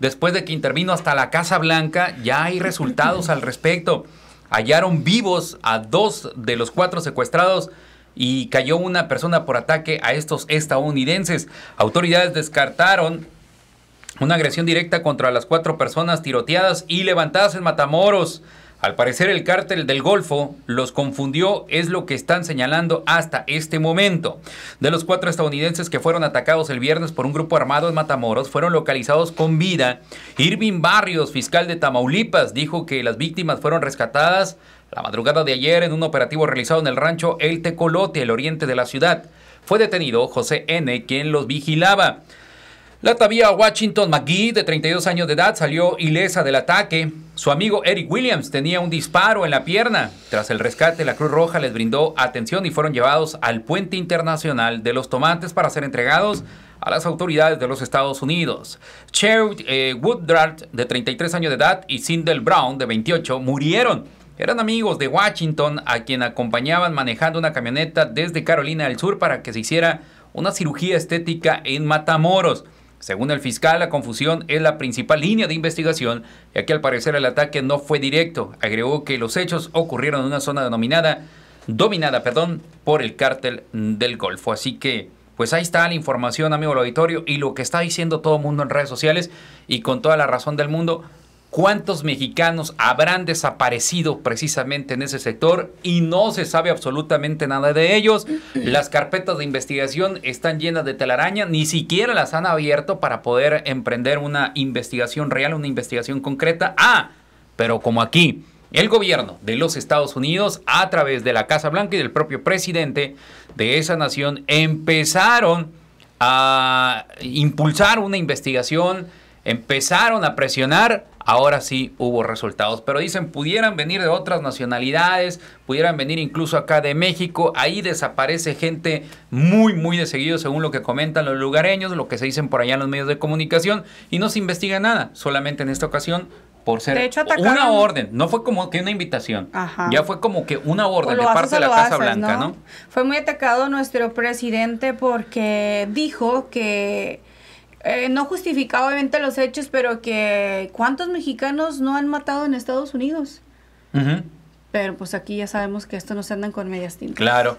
después de que intervino hasta la Casa Blanca, ya hay resultados al respecto. Hallaron vivos a dos de los cuatro secuestrados y cayó una persona por ataque a estos estadounidenses. Autoridades descartaron una agresión directa contra las cuatro personas tiroteadas y levantadas en Matamoros. Al parecer el cártel del Golfo los confundió, es lo que están señalando hasta este momento. De los cuatro estadounidenses que fueron atacados el viernes por un grupo armado en Matamoros, fueron localizados con vida. Irving Barrios, fiscal de Tamaulipas, dijo que las víctimas fueron rescatadas la madrugada de ayer en un operativo realizado en el rancho El Tecolote, el oriente de la ciudad. Fue detenido José N., quien los vigilaba. La tabía Washington McGee, de 32 años de edad, salió ilesa del ataque. Su amigo Eric Williams tenía un disparo en la pierna. Tras el rescate, la Cruz Roja les brindó atención y fueron llevados al puente internacional de los tomates para ser entregados a las autoridades de los Estados Unidos. Cher eh, de 33 años de edad, y Sindel Brown, de 28, murieron. Eran amigos de Washington a quien acompañaban manejando una camioneta desde Carolina del Sur para que se hiciera una cirugía estética en Matamoros. Según el fiscal, la confusión es la principal línea de investigación, ya que al parecer el ataque no fue directo. Agregó que los hechos ocurrieron en una zona denominada, dominada perdón, por el cártel del Golfo. Así que, pues ahí está la información, amigo del auditorio, y lo que está diciendo todo el mundo en redes sociales y con toda la razón del mundo, cuántos mexicanos habrán desaparecido precisamente en ese sector y no se sabe absolutamente nada de ellos. Las carpetas de investigación están llenas de telaraña, ni siquiera las han abierto para poder emprender una investigación real, una investigación concreta. Ah, pero como aquí. El gobierno de los Estados Unidos, a través de la Casa Blanca y del propio presidente de esa nación, empezaron a impulsar una investigación, empezaron a presionar ahora sí hubo resultados. Pero dicen, pudieran venir de otras nacionalidades, pudieran venir incluso acá de México. Ahí desaparece gente muy, muy de seguido, según lo que comentan los lugareños, lo que se dicen por allá en los medios de comunicación, y no se investiga nada. Solamente en esta ocasión por ser una orden, no fue como que una invitación, ya fue como que una orden de parte de la Casa Blanca, ¿no? Fue muy atacado nuestro presidente porque dijo que eh, no justificaba obviamente los hechos, pero que cuántos mexicanos no han matado en Estados Unidos. Pero pues aquí ya sabemos que esto no se andan con medias tintas. Claro.